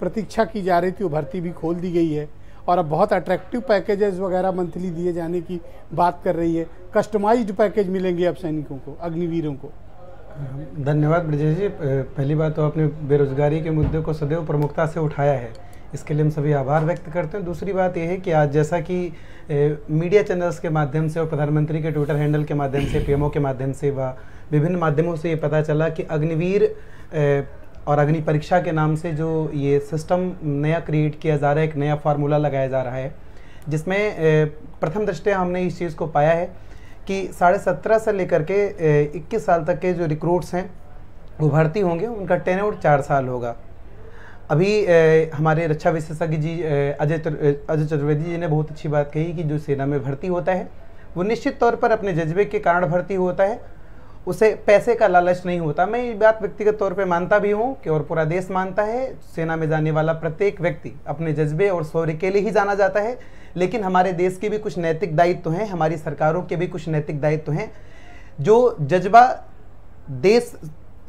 प्रतीक्षा की जा रही थी वो भर्ती भी खोल दी गई है और अब बहुत अट्रैक्टिव पैकेजेस वगैरह मंथली दिए जाने की बात कर रही है कस्टमाइज्ड पैकेज मिलेंगे अब सैनिकों को अग्निवीरों को धन्यवाद ब्रजेश जी पहली बात तो आपने बेरोजगारी के मुद्दे को सदैव प्रमुखता से उठाया है इसके लिए हम सभी आभार व्यक्त करते हैं दूसरी बात यह है कि आज जैसा कि मीडिया चैनल्स के माध्यम से और प्रधानमंत्री के ट्विटर हैंडल के माध्यम से पीएमओ के माध्यम से व विभिन्न माध्यमों से ये पता चला कि अग्निवीर और अग्नि परीक्षा के नाम से जो ये सिस्टम नया क्रिएट किया जा रहा है एक नया फार्मूला लगाया जा रहा है जिसमें प्रथम दृष्टया हमने इस चीज़ को पाया है कि साढ़े सत्रह से लेकर के इक्कीस साल तक के जो रिक्रूट्स हैं वो भर्ती होंगे उनका टेन आउट चार साल होगा अभी ए, हमारे रक्षा विशेषज्ञ जी अजय अजय चतुर्वेदी जी ने बहुत अच्छी बात कही कि जो सेना में भर्ती होता है वो निश्चित तौर पर अपने जज्बे के कारण भर्ती होता है उसे पैसे का लालच नहीं होता मैं ये बात व्यक्तिगत तौर पे मानता भी हूँ कि और पूरा देश मानता है सेना में जाने वाला प्रत्येक व्यक्ति अपने जज्बे और शौर्य के लिए ही जाना जाता है लेकिन हमारे देश के भी कुछ नैतिक दायित्व तो हैं हमारी सरकारों के भी कुछ नैतिक दायित्व तो हैं जो जज्बा देश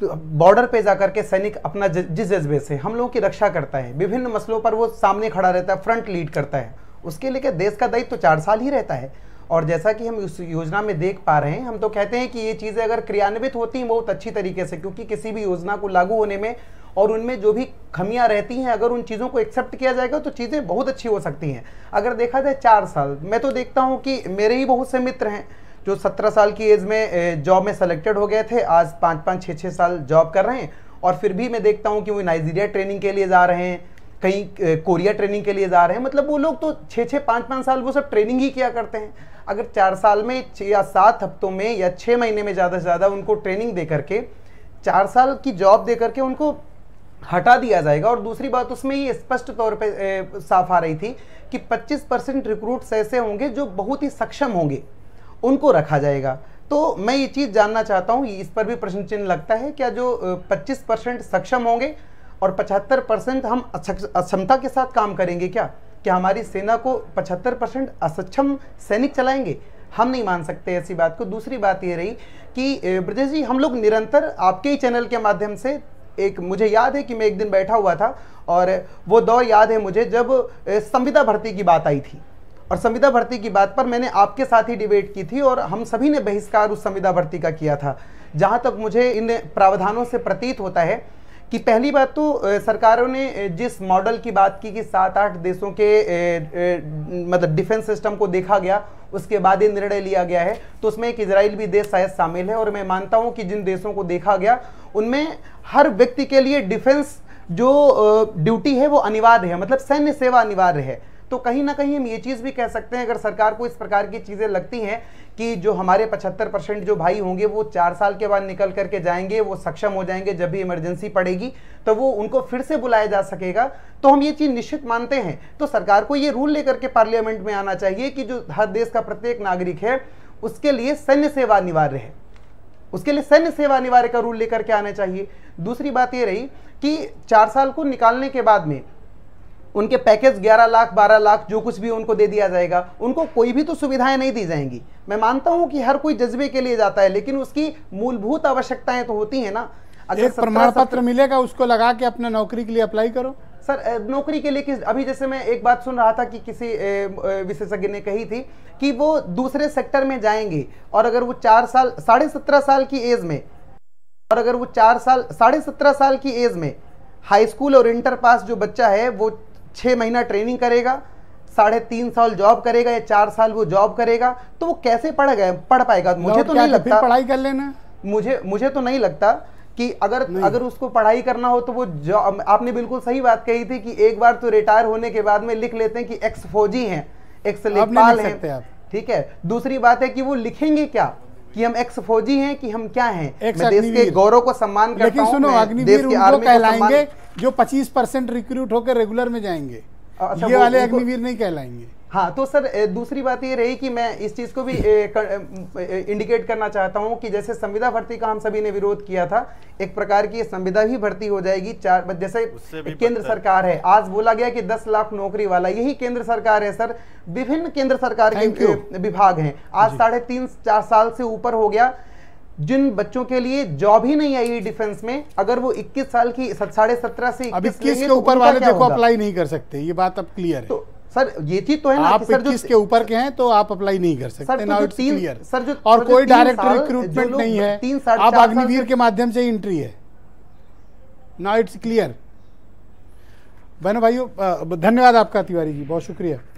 बॉर्डर पे जाकर के सैनिक अपना जिस जज्बे से हम लोगों की रक्षा करता है विभिन्न मसलों पर वो सामने खड़ा रहता है फ्रंट लीड करता है उसके लिए देश का दायित्व तो चार साल ही रहता है और जैसा कि हम उस योजना में देख पा रहे हैं हम तो कहते हैं कि ये चीज़ें अगर क्रियान्वित होती बहुत अच्छी तरीके से क्योंकि किसी भी योजना को लागू होने में और उनमें जो भी खमियां रहती हैं अगर उन चीज़ों को एक्सेप्ट किया जाएगा तो चीज़ें बहुत अच्छी हो सकती हैं अगर देखा जाए चार साल मैं तो देखता हूँ कि मेरे ही बहुत से मित्र हैं जो सत्रह साल की एज में जॉब में सेलेक्टेड हो गए थे आज पाँच पाँच छः छः साल जॉब कर रहे हैं और फिर भी मैं देखता हूँ कि वो नाइजीरिया ट्रेनिंग के लिए जा रहे हैं कहीं कोरिया ट्रेनिंग के लिए जा रहे हैं मतलब वो लोग तो छः छः पाँच पाँच साल वो सब ट्रेनिंग ही किया करते हैं अगर चार साल में या सात हफ्तों में या छः महीने में ज़्यादा से ज़्यादा उनको ट्रेनिंग दे करके चार साल की जॉब दे करके उनको हटा दिया जाएगा और दूसरी बात उसमें ये स्पष्ट तौर पे साफ आ रही थी कि 25 परसेंट रिक्रूट्स ऐसे होंगे जो बहुत ही सक्षम होंगे उनको रखा जाएगा तो मैं ये चीज़ जानना चाहता हूँ इस पर भी प्रश्न चिन्ह लगता है क्या जो 25 परसेंट सक्षम होंगे और 75 परसेंट हम अक्षमता के साथ काम करेंगे क्या कि हमारी सेना को 75 परसेंट असक्षम सैनिक चलाएंगे हम नहीं मान सकते ऐसी बात को दूसरी बात ये रही कि ब्रजेश जी हम लोग निरंतर आपके ही चैनल के माध्यम से एक मुझे याद है कि मैं एक दिन बैठा हुआ था और वो दौर याद है मुझे जब संविदा भर्ती की बात आई थी और संविदा भर्ती की बात पर मैंने आपके साथ ही डिबेट की थी और हम सभी ने बहिष्कार उस संविदा भर्ती का किया था जहाँ तक मुझे इन प्रावधानों से प्रतीत होता है कि पहली बात तो सरकारों ने जिस मॉडल की बात की कि सात आठ देशों के मतलब डिफेंस सिस्टम को देखा गया उसके बाद ये निर्णय लिया गया है तो उसमें एक इसराइल भी देश शायद शामिल है और मैं मानता हूँ कि जिन देशों को देखा गया उनमें हर व्यक्ति के लिए डिफेंस जो ड्यूटी है वो अनिवार्य है मतलब सैन्य सेवा अनिवार्य है तो कहीं ना कहीं हम ये चीज़ भी कह सकते हैं अगर सरकार को इस प्रकार की चीज़ें लगती हैं कि जो हमारे 75 परसेंट जो भाई होंगे वो चार साल के बाद निकल करके जाएंगे वो सक्षम हो जाएंगे जब भी इमरजेंसी पड़ेगी तो वो उनको फिर से बुलाया जा सकेगा तो हम ये चीज़ निश्चित मानते हैं तो सरकार को ये रूल लेकर के पार्लियामेंट में आना चाहिए कि जो हर देश का प्रत्येक नागरिक है उसके लिए सैन्य सेवा अनिवार्य है उसके लिए सैन्य सेवा अनिवार्य का रूल लेकर के आना चाहिए दूसरी बात ये रही कि चार साल को निकालने के बाद में उनके पैकेज 11 लाख 12 लाख जो कुछ भी उनको दे दिया जाएगा उनको कोई भी तो सुविधाएं नहीं दी जाएंगी मैं मानता हूं कि हर कोई जज्बे के लिए जाता है लेकिन उसकी मूलभूत आवश्यकताएं तो होती हैं ना अगर प्रमाण पत्र मिलेगा उसको लगा के अपने नौकरी के लिए अप्लाई करो सर नौकरी के लिए किस अभी जैसे मैं एक बात सुन रहा था कि किसी विशेषज्ञ ने कही थी कि वो दूसरे सेक्टर में जाएंगे और अगर वो चार साल साढ़े सत्रह साल की एज में और अगर वो चार साल साढ़े सत्रह साल की एज में हाई स्कूल और इंटर पास जो बच्चा है वो छः महीना ट्रेनिंग करेगा साढ़े तीन साल जॉब करेगा या चार साल वो जॉब करेगा तो वो कैसे पढ़ गए पढ़ पाएगा मुझे तो नहीं लगता पढ़ाई कर लेना मुझे मुझे तो नहीं लगता कि अगर अगर उसको पढ़ाई करना हो तो वो आपने बिल्कुल सही बात कही थी कि एक बार तो रिटायर होने के बाद में लिख लेते हैं कि एक्स फौजी हैं एक्स लेखपाल हैं ठीक है दूसरी बात है कि वो लिखेंगे क्या कि हम एक्स फौजी हैं कि हम क्या हैं मैं देश के गौरव को सम्मान करता लेकिन सुनो अग्निवीर उनको कहलाएंगे जो 25 परसेंट रिक्रूट होकर रेगुलर में जाएंगे अच्छा, ये वाले अग्निवीर नहीं कहलाएंगे हाँ तो सर दूसरी बात ये रही कि मैं इस चीज़ को भी ए, कर, ए, इंडिकेट करना चाहता हूँ कि जैसे संविदा भर्ती का हम सभी ने विरोध किया था एक प्रकार की संविदा ही भर्ती हो जाएगी चार जैसे केंद्र सरकार है आज बोला गया कि 10 लाख नौकरी वाला यही केंद्र सरकार है सर विभिन्न केंद्र सरकार के विभाग हैं आज साढ़े तीन चार साल से ऊपर हो गया जिन बच्चों के लिए जॉब ही नहीं आई डिफेंस में अगर वो 21 साल की साढ़े सत्रह से इक्कीस के तो ऊपर वाले देखो अप्लाई नहीं कर सकते ये बात अब क्लियर है तो सर ये थी तो है ना आप सर जो ऊपर के हैं तो आप अप्लाई नहीं कर सकते सर, तो तीन, सर जो और कोई डायरेक्ट रिक्रूटमेंट नहीं है तीन आप अग्निवीर के माध्यम से एंट्री है नाउ इट्स क्लियर बहनों भाइयों धन्यवाद आपका तिवारी जी बहुत शुक्रिया